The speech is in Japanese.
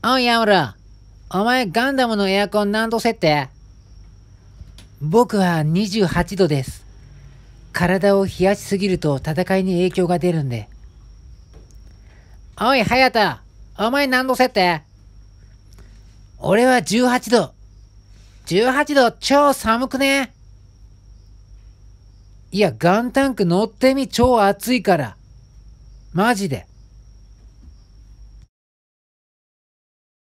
おい、ヤムル。お前、ガンダムのエアコン何度設定僕は28度です。体を冷やしすぎると戦いに影響が出るんで。おい、ハヤタ。お前何度設定俺は18度。18度超寒くねいや、ガンタンク乗ってみ超暑いから。マジで。